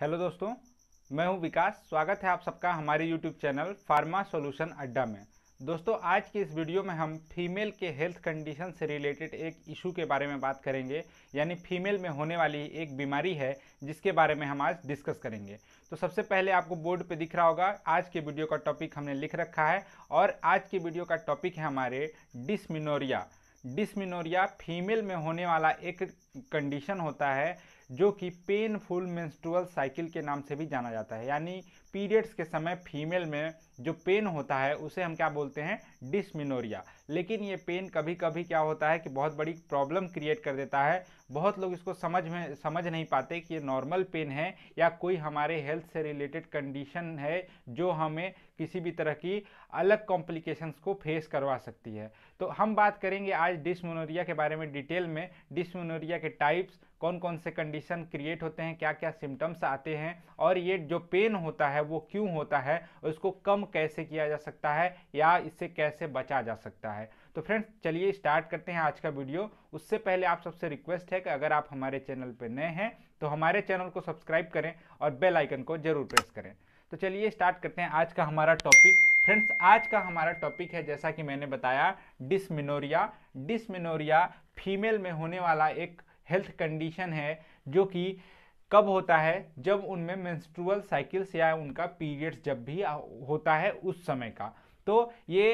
hello दोस्तों मैं हूं विकास स्वागत है आप सबका हमारे यूट्यूब चैनल फार्मा सॉल्यूशन अड्डा में दोस्तों आज की इस वीडियो में हम फीमेल के हेल्थ कंडीशन से रिलेटेड एक इशू के बारे में बात करेंगे यानी फीमेल में होने वाली एक बीमारी है जिसके बारे में हम आज डिस्कस करेंगे तो सबसे पहले आपको बोर्ड पे दिख रहा होगा आज के वीडियो का टॉपिक हमने लिख रखा है और आज की वीडियो का टॉपिक है हमारे डिसमिनोरिया डिसमिनोरिया फीमेल में होने वाला एक कंडीशन होता है जो कि पेनफुल मेंस्ट्रुअल साइकिल के नाम से भी जाना जाता है यानी पीरियड्स के समय फीमेल में जो पेन होता है उसे हम क्या बोलते हैं डिसमिनोरिया लेकिन ये पेन कभी कभी क्या होता है कि बहुत बड़ी प्रॉब्लम क्रिएट कर देता है बहुत लोग इसको समझ में समझ नहीं पाते कि ये नॉर्मल पेन है या कोई हमारे हेल्थ से रिलेटेड कंडीशन है जो हमें किसी भी तरह की अलग कॉम्प्लिकेशंस को फेस करवा सकती है तो हम बात करेंगे आज डिसमोनोरिया के बारे में डिटेल में डिसमोनोरिया के टाइप्स कौन कौन से कंडीशन क्रिएट होते हैं क्या क्या सिम्टम्स आते हैं और ये जो पेन होता है वो क्यों होता है उसको कम कैसे किया जा सकता है या इससे कैसे बचा जा सकता है तो फ्रेंड्स चलिए स्टार्ट करते हैं आज का वीडियो उससे पहले आप सबसे रिक्वेस्ट है कि अगर आप हमारे चैनल पर नए हैं तो हमारे चैनल को सब्सक्राइब करें और बेल आइकन को जरूर प्रेस करें तो चलिए स्टार्ट करते हैं आज का हमारा टॉपिक फ्रेंड्स आज का हमारा टॉपिक है जैसा कि मैंने बताया डिसमिनोरिया डिसमिनोरिया फीमेल में होने वाला एक हेल्थ कंडीशन है जो कि कब होता है जब उनमें मेंस्ट्रुअल साइकिल्स या उनका पीरियड्स जब भी होता है उस समय का तो ये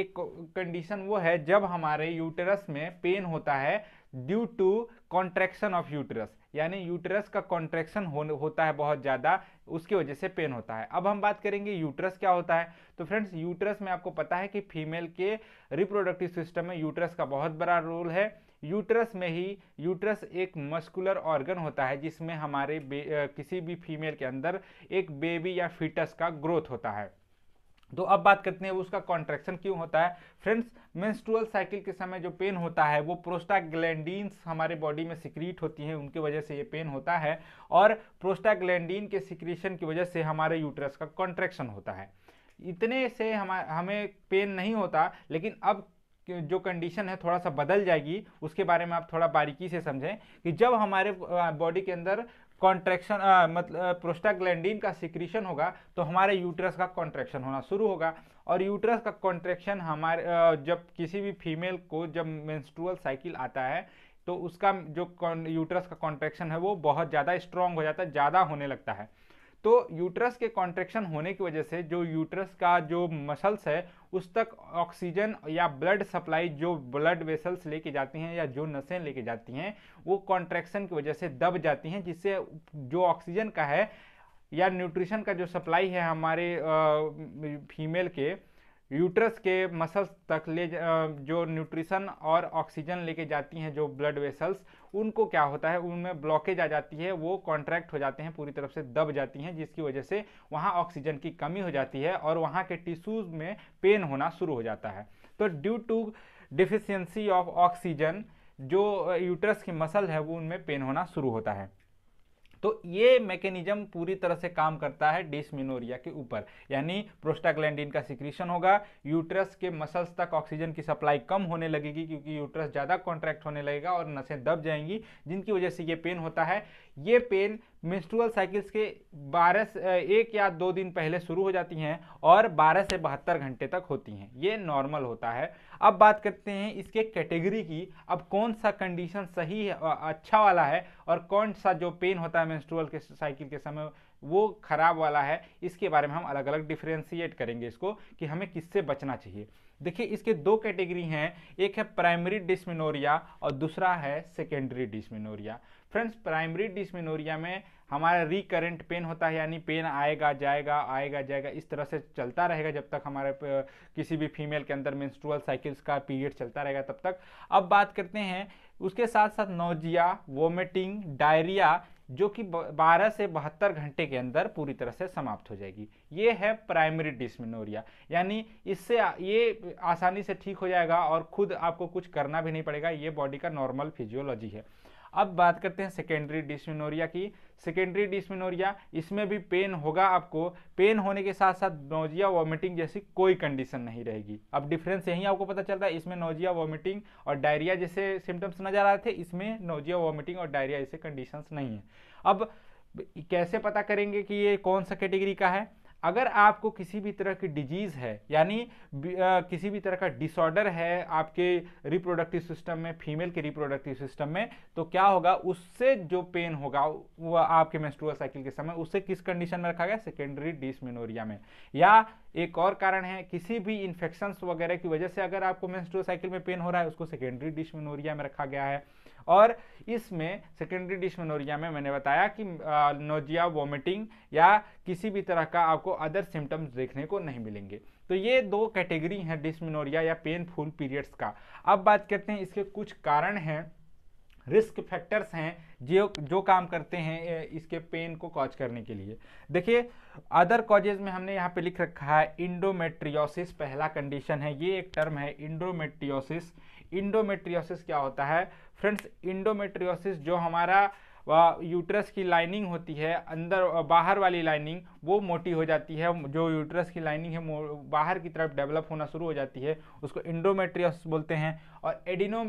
एक कंडीशन वो है जब हमारे यूटरस में पेन होता है due to contraction of uterus यानी यूटरस का कॉन्ट्रैक्शन हो, होता है बहुत ज़्यादा उसकी वजह से पेन होता है अब हम बात करेंगे यूटरस क्या होता है तो फ्रेंड्स यूटरस में आपको पता है कि फीमेल के रिप्रोडक्टिव सिस्टम में यूटरस का बहुत बड़ा रोल है यूट्रस में ही यूट्रस एक मस्कुलर ऑर्गन होता है जिसमें हमारे किसी भी फीमेल के अंदर एक बेबी या फीटस का ग्रोथ होता है तो अब बात करते हैं उसका कॉन्ट्रैक्शन क्यों होता है फ्रेंड्स मेंस्ट्रुअल साइकिल के समय जो पेन होता है वो प्रोस्टाग्लैंडीन्स हमारे बॉडी में सिक्रीट होती हैं उनकी वजह से ये पेन होता है और प्रोस्टाग्लैंडीन के सिक्रीशन की वजह से हमारे यूट्रस का कॉन्ट्रैक्शन होता है इतने से हम हमें पेन नहीं होता लेकिन अब जो कंडीशन है थोड़ा सा बदल जाएगी उसके बारे में आप थोड़ा बारीकी से समझें कि जब हमारे बॉडी के अंदर कॉन्ट्रैक्शन मतलब प्रोस्टाग्लैंडिन का सिक्रीशन होगा तो हमारे यूट्रस का कॉन्ट्रैक्शन होना शुरू होगा और यूट्रस का कॉन्ट्रैक्शन हमारे जब किसी भी फीमेल को जब मेंस्ट्रुअल साइकिल आता है तो उसका जो यूट्रस का कॉन्ट्रैक्शन है वो बहुत ज़्यादा स्ट्रॉन्ग हो जाता है ज़्यादा होने लगता है तो यूट्रस के कॉन्ट्रेक्शन होने की वजह से जो यूट्रस का जो मसल्स है उस तक ऑक्सीजन या ब्लड सप्लाई जो ब्लड वेसल्स लेके जाती हैं या जो नसें लेके जाती हैं वो कॉन्ट्रेक्शन की वजह से दब जाती हैं जिससे जो ऑक्सीजन का है या न्यूट्रिशन का जो सप्लाई है हमारे फीमेल के यूट्रस के मसल्स तक ले जो न्यूट्रिशन और ऑक्सीजन लेके जाती हैं जो ब्लड वेसल्स उनको क्या होता है उनमें ब्लॉकेज आ जाती है वो कॉन्ट्रैक्ट हो जाते हैं पूरी तरफ से दब जाती हैं जिसकी वजह से वहाँ ऑक्सीजन की कमी हो जाती है और वहाँ के टिश्यूज़ में पेन होना शुरू हो जाता है तो due to deficiency of oxygen जो यूट्रस की मसल है वो उनमें पेन होना शुरू होता है तो ये मैकेनिज्म पूरी तरह से काम करता है डिसमिनोरिया के ऊपर यानी प्रोस्टाग्लैंडिन का सिक्रीशन होगा यूट्रस के मसल्स तक ऑक्सीजन की सप्लाई कम होने लगेगी क्योंकि यूट्रस ज़्यादा कॉन्ट्रैक्ट होने लगेगा और नसें दब जाएंगी जिनकी वजह से ये पेन होता है ये पेन मेंस्ट्रुअल साइकिल्स के बारह एक या दो दिन पहले शुरू हो जाती हैं और बारह से बहत्तर घंटे तक होती हैं ये नॉर्मल होता है अब बात करते हैं इसके कैटेगरी की अब कौन सा कंडीशन सही है अच्छा वाला है और कौन सा जो पेन होता है मेंस्ट्रुअल के साइकिल के समय वो खराब वाला है इसके बारे में हम अलग अलग डिफ्रेंशिएट करेंगे इसको कि हमें किससे बचना चाहिए देखिए इसके दो कैटेगरी हैं एक है प्राइमरी डिस्मिनोरिया और दूसरा है secondary dysmenorrhea friends primary dysmenorrhea में हमारा रिकरेंट पेन होता है यानी पेन आएगा जाएगा आएगा जाएगा इस तरह से चलता रहेगा जब तक हमारे किसी भी फीमेल के अंदर मेंस्ट्रुअल साइकिल्स का पीरियड चलता रहेगा तब तक अब बात करते हैं उसके साथ साथ नोजिया वोमिटिंग डायरिया जो कि 12 से बहत्तर घंटे के अंदर पूरी तरह से समाप्त हो जाएगी ये है प्राइमरी डिसमिनोरिया यानी इससे ये आसानी से ठीक हो जाएगा और खुद आपको कुछ करना भी नहीं पड़ेगा ये बॉडी का नॉर्मल फिजियोलॉजी है अब बात करते हैं सेकेंडरी डिस्मिनोरिया की सेकेंडरी डिस्मिनोरिया इसमें भी पेन होगा आपको पेन होने के साथ साथ नोजिया वॉमिटिंग जैसी कोई कंडीशन नहीं रहेगी अब डिफरेंस यही आपको पता चलता है इसमें नोजिया वॉमिटिंग और डायरिया जैसे सिम्टम्स नजर आ रहे थे इसमें नोजिया वॉमिटिंग और डायरिया जैसे कंडीशंस नहीं है अब कैसे पता करेंगे कि ये कौन सा कैटेगरी का है अगर आपको किसी भी तरह की डिजीज़ है यानी किसी भी तरह का डिसऑर्डर है आपके रिप्रोडक्टिव सिस्टम में फीमेल के रिप्रोडक्टिव सिस्टम में तो क्या होगा उससे जो पेन होगा वह आपके मेस्ट्रुअल साइकिल के समय उससे किस कंडीशन में रखा गया सेकेंडरी डिसमिनोरिया में या एक और कारण है किसी भी इन्फेक्शंस वगैरह की वजह से अगर आपको मेस्ट्रुअल साइकिल में पेन हो रहा है उसको सेकेंडरी डिसमिनोरिया में रखा गया है और इसमें सेकेंडरी डिशमेनोरिया में मैंने बताया कि नोजिया वॉमिटिंग या किसी भी तरह का आपको अदर सिम्टम्स देखने को नहीं मिलेंगे तो ये दो कैटेगरी हैं डिस्मिनोरिया या पेनफुल पीरियड्स का अब बात करते हैं इसके कुछ कारण हैं रिस्क फैक्टर्स हैं जो जो काम करते हैं इसके पेन को कॉज करने के लिए देखिए अदर कॉजेज में हमने यहाँ पे लिख रखा है इंडोमेट्रियोसिस पहला कंडीशन है ये एक टर्म है इंडोमेट्रियोसिस इंडोमेट्रियोसिस क्या होता है फ्रेंड्स इंडोमेट्रियोसिस जो हमारा यूट्रस की लाइनिंग होती है अंदर बाहर वाली लाइनिंग वो मोटी हो जाती है जो यूट्रस की लाइनिंग है बाहर की तरफ डेवलप होना शुरू हो जाती है उसको इंडोमेट्रियोसिस बोलते हैं और एडिनो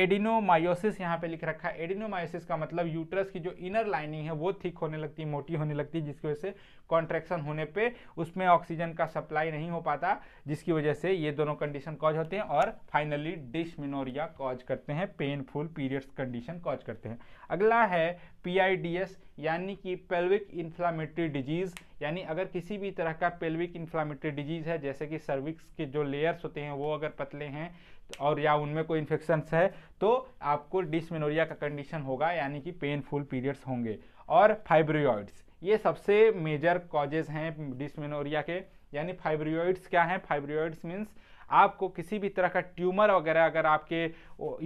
एडिनोमायोसिस यहाँ पे लिख रखा है एडिनोमायोसिस का मतलब यूट्रस की जो इनर लाइनिंग है वो थिक होने लगती है मोटी होने लगती है जिसकी वजह से कॉन्ट्रेक्शन होने पे उसमें ऑक्सीजन का सप्लाई नहीं हो पाता जिसकी वजह से ये दोनों कंडीशन कॉज होते हैं और फाइनली डिसमिनोरिया कॉज करते हैं पेनफुल पीरियड्स कंडीशन कॉज करते हैं अगला है पीआईडीएस यानी कि पेल्विक इन्फ्लामेटरी डिजीज़ यानी अगर किसी भी तरह का पेल्विक इन्फ्लामेटरी डिजीज़ है जैसे कि सर्विक्स के जो लेयर्स होते हैं वो अगर पतले हैं और या उनमें कोई इन्फेक्शन है तो आपको डिसमेनोरिया का कंडीशन होगा यानी कि पेनफुल पीरियड्स होंगे और फाइब्रियॉइड्स ये सबसे मेजर कॉजेज हैं डिसमेनोरिया के यानी फाइब्रियॉइड्स क्या हैं फाइब्रियॉइड्स मीन्स आपको किसी भी तरह का ट्यूमर वगैरह अगर आपके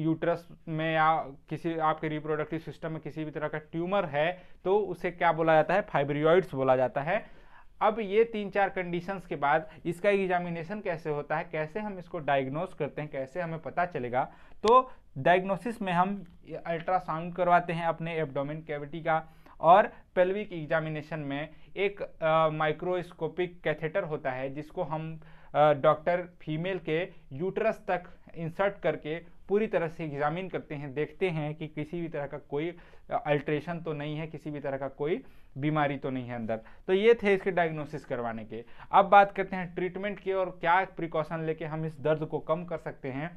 यूट्रस में या किसी आपके रिप्रोडक्टिव सिस्टम में किसी भी तरह का ट्यूमर है तो उसे क्या बोला जाता है फाइब्रियॉइड्स बोला जाता है अब ये तीन चार कंडीशंस के बाद इसका एग्जामिनेशन कैसे होता है कैसे हम इसको डायग्नोस करते हैं कैसे हमें पता चलेगा तो डायग्नोसिस में हम अल्ट्रासाउंड करवाते हैं अपने एब्डोमेन कैविटी का और पेल्विक एग्जामिनेशन में एक माइक्रोस्कोपिक कैथेटर होता है जिसको हम डॉक्टर फीमेल के यूटरस तक इंसर्ट करके पूरी तरह से एग्जामिन करते हैं देखते हैं कि किसी भी तरह का कोई अल्ट्रेशन तो नहीं है किसी भी तरह का कोई बीमारी तो नहीं है अंदर तो ये थे इसके डायग्नोसिस करवाने के अब बात करते हैं ट्रीटमेंट की और क्या प्रिकॉशन लेके हम इस दर्द को कम कर सकते हैं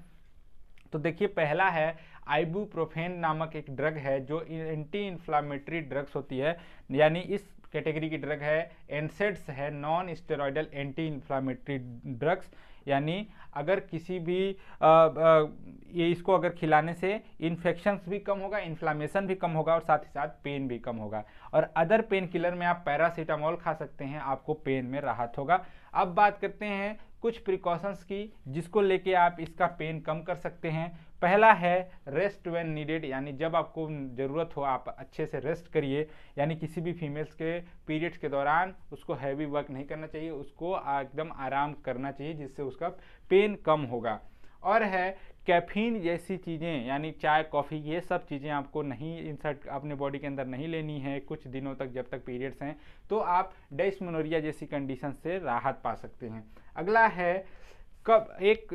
तो देखिए पहला है आइबूप्रोफेन नामक एक ड्रग है जो एंटी इन्फ्लामेटरी ड्रग्स होती है यानी इस कैटेगरी की ड्रग है एनसेड्स है non steroidal anti inflammatory drugs यानी अगर किसी भी आ, आ, ये इसको अगर खिलाने से इन्फेक्शंस भी कम होगा इन्फ्लामेशन भी कम होगा और साथ ही साथ पेन भी कम होगा और अदर पेन किलर में आप पैरासीटामोल खा सकते हैं आपको पेन में राहत होगा अब बात करते हैं कुछ प्रिकॉशंस की जिसको लेके आप इसका पेन कम कर सकते हैं पहला है रेस्ट वेन नीडेड यानी जब आपको ज़रूरत हो आप अच्छे से रेस्ट करिए यानी किसी भी फीमेल्स के पीरियड्स के दौरान उसको हैवी वर्क नहीं करना चाहिए उसको एकदम आराम करना चाहिए जिससे उसका पेन कम होगा और है कैफीन जैसी चीज़ें यानी चाय कॉफ़ी ये सब चीज़ें आपको नहीं इंसर्ट अपने बॉडी के अंदर नहीं लेनी है कुछ दिनों तक जब तक पीरियड्स हैं तो आप डेस्मोनोरिया जैसी कंडीशन से राहत पा सकते हैं अगला है कब एक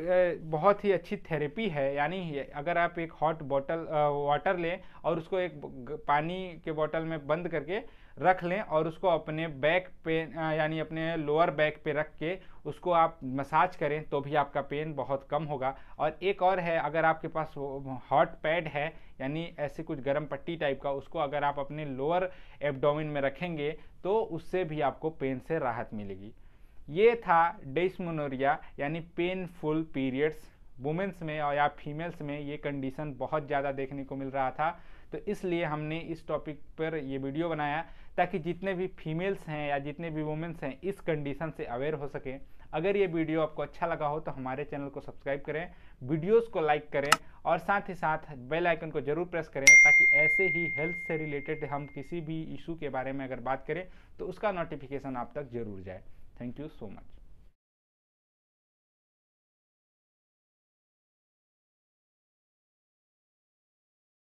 बहुत ही अच्छी थेरेपी है यानी अगर आप एक हॉट बॉटल वाटर लें और उसको एक पानी के बॉटल में बंद करके रख लें और उसको अपने बैक पे यानी अपने लोअर बैक पे रख के उसको आप मसाज करें तो भी आपका पेन बहुत कम होगा और एक और है अगर आपके पास हॉट पैड है यानी ऐसे कुछ गर्म पट्टी टाइप का उसको अगर आप अपने लोअर एब्डोमिन में रखेंगे तो उससे भी आपको पेन से राहत मिलेगी ये था डिस्मोनोरिया यानी पेनफुल पीरियड्स वुमेंस में और या फीमेल्स में ये कंडीशन बहुत ज़्यादा देखने को मिल रहा था तो इसलिए हमने इस टॉपिक पर ये वीडियो बनाया ताकि जितने भी फीमेल्स हैं या जितने भी वुमेंस हैं इस कंडीशन से अवेयर हो सकें अगर ये वीडियो आपको अच्छा लगा हो तो हमारे चैनल को सब्सक्राइब करें वीडियोस को लाइक करें और साथ ही साथ बेल आइकन को ज़रूर प्रेस करें ताकि ऐसे ही हेल्थ से रिलेटेड हम किसी भी इशू के बारे में अगर बात करें तो उसका नोटिफिकेशन आप तक जरूर जाए thank you so much